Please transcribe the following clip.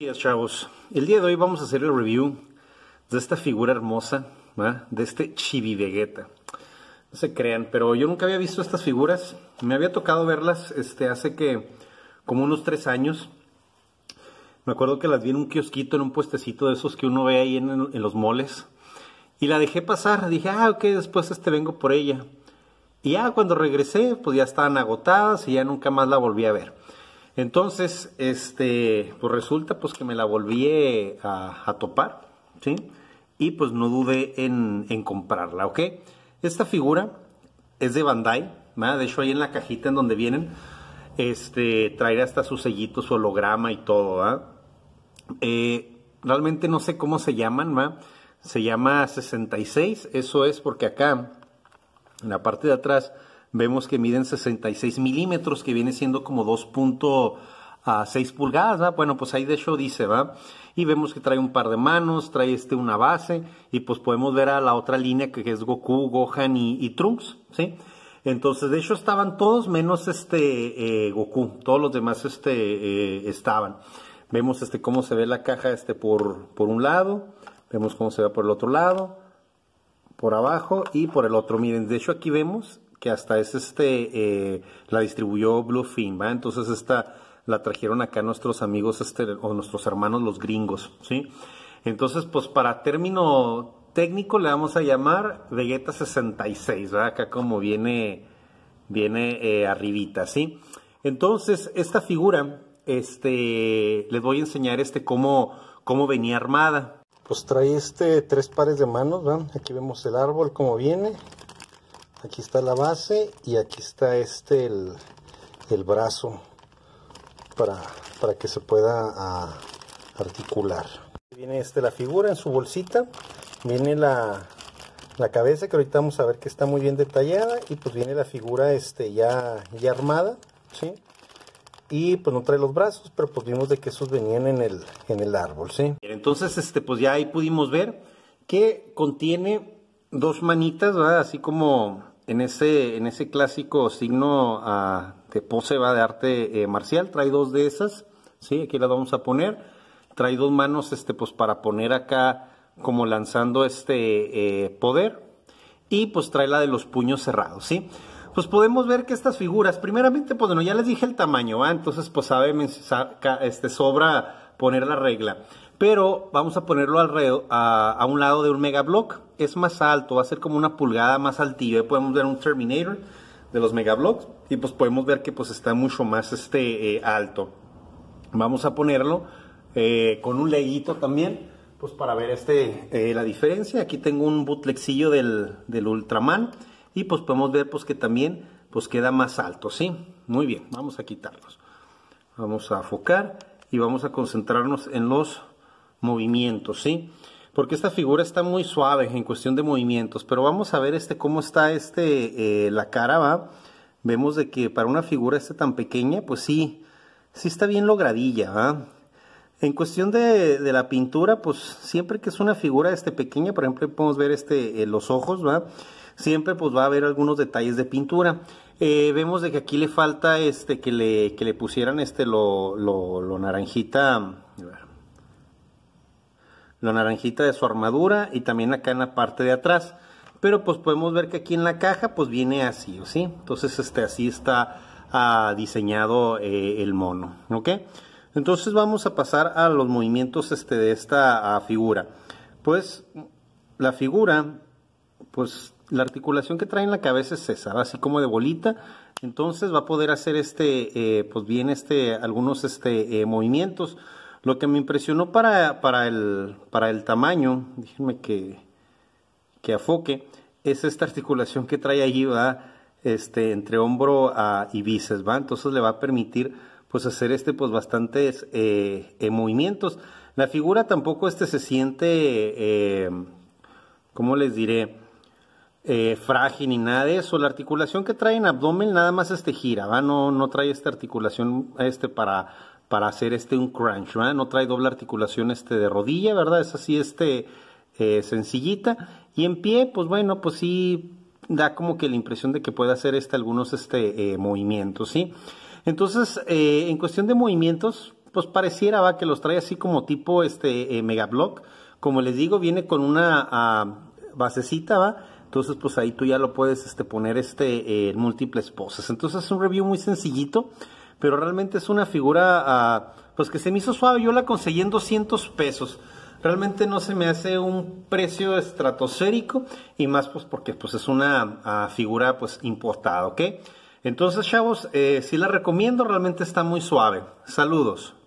días chavos, el día de hoy vamos a hacer el review de esta figura hermosa, de este Chibi Vegeta. No se crean, pero yo nunca había visto estas figuras, me había tocado verlas este, hace que como unos tres años. Me acuerdo que las vi en un kiosquito, en un puestecito de esos que uno ve ahí en, en los moles. Y la dejé pasar, dije, ah, ok, después este vengo por ella. Y ya cuando regresé, pues ya estaban agotadas y ya nunca más la volví a ver. Entonces, este, pues resulta pues que me la volví eh, a, topar, ¿sí? Y pues no dudé en, comprarla, ¿ok? Esta figura es de Bandai, ¿verdad? De hecho ahí en la cajita en donde vienen, este, traerá hasta sus sellito, su holograma y todo, ¿verdad? ¿ah? Eh, realmente no sé cómo se llaman, ¿verdad? Se llama 66, eso es porque acá, en la parte de atrás, vemos que miden 66 milímetros, que viene siendo como 2.6 ah, pulgadas, Bueno, pues ahí de hecho dice, ¿va? Y vemos que trae un par de manos, trae este una base, y pues podemos ver a la otra línea que es Goku, Gohan y, Trunks, ¿sí? Entonces, de hecho estaban todos menos este eh, Goku, todos los demás este, eh, estaban. Vemos este cómo se ve la caja este por, por un lado, vemos cómo se ve por el otro lado, por abajo y por el otro. Miren, de hecho aquí vemos que hasta es este, eh, la distribuyó Bluefin, ¿va? Entonces esta la trajeron acá nuestros amigos este, o nuestros hermanos los gringos, ¿sí? Entonces, pues para término técnico le vamos a llamar Vegeta 66, ¿verdad? Acá como viene, viene eh, arribita, ¿sí? Entonces, esta figura, este, les voy a enseñar este cómo, cómo venía armada. Pues trae este tres pares de manos, ¿verdad? Aquí vemos el árbol cómo viene, aquí está la base y aquí está este el, brazo para, para, que se pueda ah, articular viene este la figura en su bolsita viene la, cabeza que ahorita vamos a ver que está muy bien detallada y pues viene la figura este ya, ya armada y pues no trae los brazos pero pues vimos de que esos venían en el, en el árbol entonces este pues ya ahí pudimos ver que contiene dos manitas, Así como en ese, en ese clásico signo ah, de pose va de arte eh, marcial, trae dos de esas, ¿sí? Aquí las vamos a poner, trae dos manos, este, pues para poner acá como lanzando este eh, poder y pues trae la de los puños cerrados, ¿sí? Pues podemos ver que estas figuras, primeramente, pues bueno, ya les dije el tamaño, ¿va? Entonces, pues sabe, este, sobra poner la regla pero vamos a ponerlo alrededor, a, a, un lado de un megablock. Es más alto, va a ser como una pulgada más altillo. Ahí podemos ver un Terminator de los megablocks y pues podemos ver que pues está mucho más este eh, alto. Vamos a ponerlo eh, con un leguito también, pues para ver este eh, la diferencia. Aquí tengo un bootlexillo del, Ultraman y pues podemos ver pues que también pues queda más alto, ¿sí? Muy bien, vamos a quitarlos. Vamos a enfocar y vamos a concentrarnos en los movimientos, ¿sí? Porque esta figura está muy suave en cuestión de movimientos, pero vamos a ver este cómo está este, eh, la cara, ¿va? Vemos de que para una figura este tan pequeña, pues sí, sí está bien logradilla, ¿va? En cuestión de, la pintura, pues siempre que es una figura este pequeña, por ejemplo, podemos ver este, eh, los ojos, ¿va? Siempre pues va a haber algunos detalles de pintura. Eh, vemos de que aquí le falta este, que le, que le pusieran este, lo, lo, naranjita, la naranjita de su armadura y también acá en la parte de atrás. Pero pues podemos ver que aquí en la caja pues viene así, ¿sí? Entonces este, así está ah, diseñado eh, el mono, ¿ok? Entonces vamos a pasar a los movimientos este, de esta ah, figura. Pues la figura, pues la articulación que trae en la cabeza es esa, así como de bolita. Entonces va a poder hacer este, eh, pues bien este, algunos este, eh, movimientos. Lo que me impresionó para, el, para el tamaño, déjenme que, afoque, es esta articulación que trae allí, va este, entre hombro y bíceps, ¿va? Entonces le va a permitir pues hacer este pues bastantes eh, eh, movimientos. La figura tampoco este se siente, eh, ¿cómo les diré? frágil ni nada de eso. La articulación que trae en abdomen nada más este gira, ¿va? No, no trae esta articulación este para para hacer este un crunch, ¿verdad? No trae doble articulación este de rodilla, ¿verdad? Es así este eh, sencillita. Y en pie, pues bueno, pues sí da como que la impresión de que puede hacer este, algunos este, eh, movimientos, ¿sí? Entonces, eh, en cuestión de movimientos, pues pareciera va que los trae así como tipo este megablock. Como les digo, viene con una ah, basecita, ¿va? Entonces, pues ahí tú ya lo puedes este, poner este, en múltiples poses. Entonces, es un review muy sencillito pero realmente es una figura ah, pues que se me hizo suave, yo la conseguí en 200 pesos. Realmente no se me hace un precio estratosférico y más pues porque pues es una ah, figura pues importada, ¿ok? Entonces, chavos, eh, sí la recomiendo, realmente está muy suave. Saludos.